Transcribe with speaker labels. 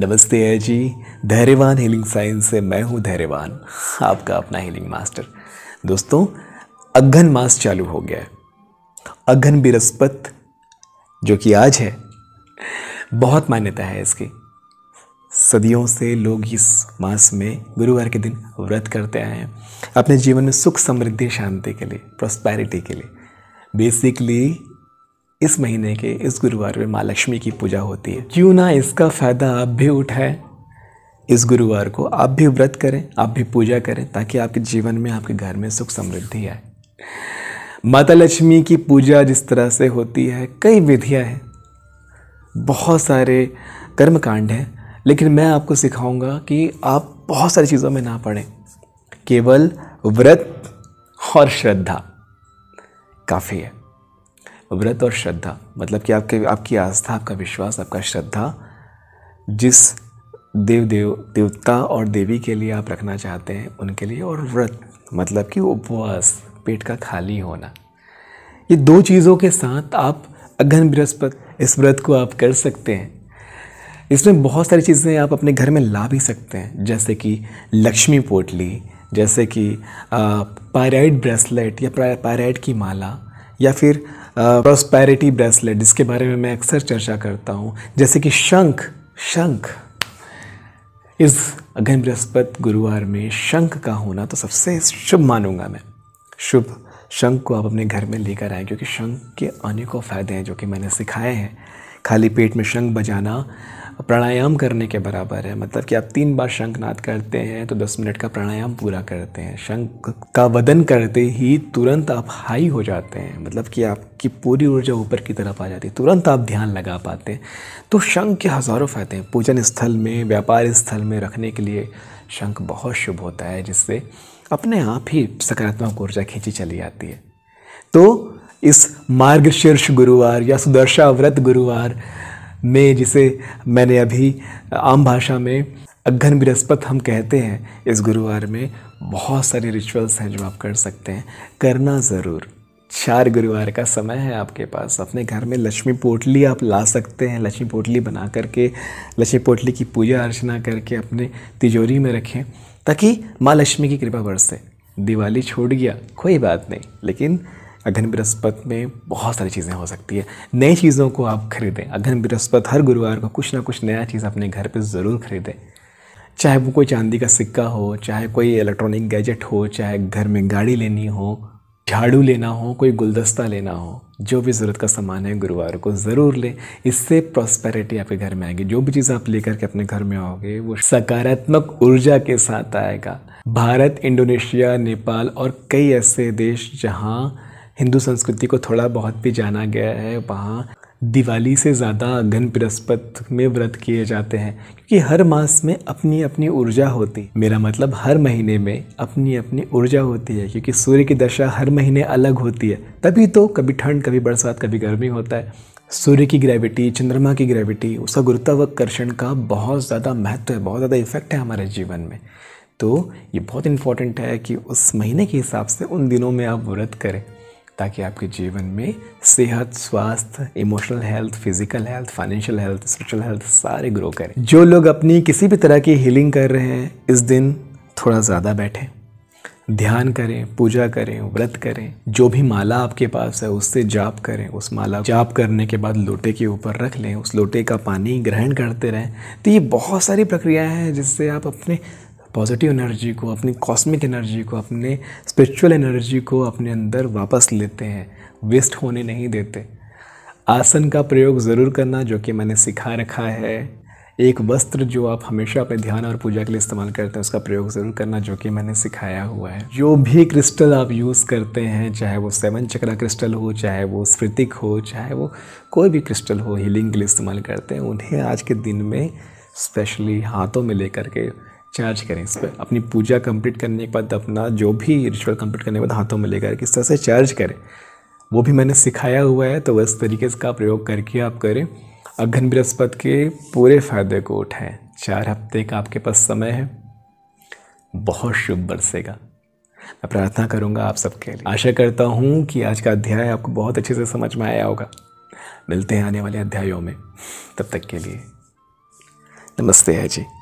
Speaker 1: नमस्ते है जी धैर्यवान हीलिंग साइंस से मैं हूँ धैर्यवान आपका अपना हीलिंग मास्टर दोस्तों अघन मास चालू हो गया है अघन बिरस्पत जो कि आज है बहुत मान्यता है इसकी सदियों से लोग इस मास में गुरुवार के दिन व्रत करते आए हैं अपने जीवन में सुख समृद्धि शांति के लिए प्रोस्पैरिटी के लिए बेसिकली इस महीने के इस गुरुवार में माँ लक्ष्मी की पूजा होती है क्यों ना इसका फ़ायदा आप भी उठाएं इस गुरुवार को आप भी व्रत करें आप भी पूजा करें ताकि आपके जीवन में आपके घर में सुख समृद्धि आए माता लक्ष्मी की पूजा जिस तरह से होती है कई विधियाँ हैं बहुत सारे कर्मकांड हैं लेकिन मैं आपको सिखाऊंगा कि आप बहुत सारी चीज़ों में ना पढ़ें केवल व्रत और श्रद्धा काफ़ी है व्रत और श्रद्धा मतलब कि आपके आपकी आस्था आपका विश्वास आपका श्रद्धा जिस देव देव देवता और देवी के लिए आप रखना चाहते हैं उनके लिए और व्रत मतलब कि उपवास पेट का खाली होना ये दो चीज़ों के साथ आप अघन बृहस्पत इस व्रत को आप कर सकते हैं इसमें बहुत सारी चीज़ें आप अपने घर में ला भी सकते हैं जैसे कि लक्ष्मी पोटली जैसे कि पायराइड ब्रेसलेट या पायराइड की माला या फिर प्रॉस्पैरिटी ब्रेसलेट जिसके बारे में मैं अक्सर चर्चा करता हूँ जैसे कि शंख शंख इस अगन बृहस्पत गुरुवार में शंख का होना तो सबसे शुभ मानूंगा मैं शुभ शंख को आप अपने घर में लेकर आए क्योंकि शंख के अनेकों फ़ायदे हैं जो कि मैंने सिखाए हैं खाली पेट में शंख बजाना प्राणायाम करने के बराबर है मतलब कि आप तीन बार शंखनाद करते हैं तो दस मिनट का प्राणायाम पूरा करते हैं शंख का वदन करते ही तुरंत आप हाई हो जाते हैं मतलब कि आपकी पूरी ऊर्जा ऊपर की तरफ आ जाती है तुरंत आप ध्यान लगा पाते हैं तो शंख के हज़ारों फ़ायदे हैं पूजन स्थल में व्यापार स्थल में रखने के लिए शंख बहुत शुभ होता है जिससे अपने आप ही सकारात्मक ऊर्जा खींची चली जाती है तो इस मार्ग शीर्ष गुरुवार या सुदर्शा व्रत गुरुवार में जिसे मैंने अभी आम भाषा में अघन बृहस्पत हम कहते हैं इस गुरुवार में बहुत सारे रिचुअल्स हैं जो आप कर सकते हैं करना ज़रूर चार गुरुवार का समय है आपके पास अपने घर में लक्ष्मी पोटली आप ला सकते हैं लक्ष्मी पोटली बना करके लक्ष्मी पोटली की पूजा अर्चना करके अपने तिजोरी में रखें ताकि माँ लक्ष्मी की कृपा बरसे दिवाली छोड़ गया कोई बात नहीं लेकिन अघन बृहस्पत में बहुत सारी चीज़ें हो सकती है नई चीज़ों को आप खरीदें अघन बृहस्पत हर गुरुवार को कुछ ना कुछ नया चीज़ अपने घर पर ज़रूर खरीदें चाहे वो कोई चांदी का सिक्का हो चाहे कोई इलेक्ट्रॉनिक गैजेट हो चाहे घर में गाड़ी लेनी हो झाड़ू लेना हो कोई गुलदस्ता लेना हो जो भी ज़रूरत का सामान है गुरुवार को ज़रूर लें इससे प्रॉस्पेरिटी आपके घर में आएगी जो भी चीज़ आप लेकर के अपने घर में आओगे वो सकारात्मक ऊर्जा के साथ आएगा भारत इंडोनेशिया नेपाल और कई ऐसे देश जहाँ हिंदू संस्कृति को थोड़ा बहुत भी जाना गया है वहाँ दिवाली से ज़्यादा घन बृहस्पत में व्रत किए जाते हैं क्योंकि हर मास में अपनी अपनी ऊर्जा होती मेरा मतलब हर महीने में अपनी अपनी ऊर्जा होती है क्योंकि सूर्य की दशा हर महीने अलग होती है तभी तो कभी ठंड कभी बरसात कभी गर्मी होता है सूर्य की ग्रेविटी चंद्रमा की ग्रेविटी उसका गुरुत्वाकर्षण का बहुत ज़्यादा महत्व है बहुत ज़्यादा इफेक्ट है हमारे जीवन में तो ये बहुत इम्पॉर्टेंट है कि उस महीने के हिसाब से उन दिनों में आप व्रत करें ताकि आपके जीवन में सेहत स्वास्थ्य emotional health physical health financial health spiritual health सारे ग्रो करें जो लोग अपनी किसी भी तरह की हीलिंग कर रहे हैं इस दिन थोड़ा ज़्यादा बैठें ध्यान करें पूजा करें व्रत करें जो भी माला आपके पास है उससे जाप करें उस माला जाप करने के बाद लोटे के ऊपर रख लें उस लोटे का पानी ग्रहण करते रहें तो ये बहुत सारी प्रक्रियाएं हैं जिससे आप अपने पॉजिटिव एनर्जी को अपनी कॉस्मिक एनर्जी को अपने स्पिरिचुअल एनर्जी को अपने अंदर वापस लेते हैं वेस्ट होने नहीं देते आसन का प्रयोग ज़रूर करना जो कि मैंने सिखा रखा है एक वस्त्र जो आप हमेशा अपने ध्यान और पूजा के लिए इस्तेमाल करते हैं उसका प्रयोग ज़रूर करना जो कि मैंने सिखाया हुआ है जो भी क्रिस्टल आप यूज़ करते हैं चाहे वो सेवन चक्रा क्रिस्टल हो चाहे वो स्फृतिक हो चाहे वो कोई भी क्रिस्टल हो हीलिंग के लिए इस्तेमाल करते हैं उन्हें आज के दिन में स्पेशली हाथों में लेकर के चार्ज करें इस पर अपनी पूजा कंप्लीट करने के बाद अपना जो भी रिचुअल कंप्लीट करने के बाद हाथों में लेकर किस तरह से चार्ज करें वो भी मैंने सिखाया हुआ है तो इस तरीके से का प्रयोग करके आप करें अघन बृहस्पति के पूरे फायदे को उठाएं चार हफ्ते का आपके पास समय है बहुत शुभ बरसेगा मैं प्रार्थना करूंगा आप सबके लिए आशा करता हूँ कि आज का अध्याय आपको बहुत अच्छे से समझ में आया होगा मिलते हैं आने वाले अध्यायों में तब तक के लिए नमस्ते है जी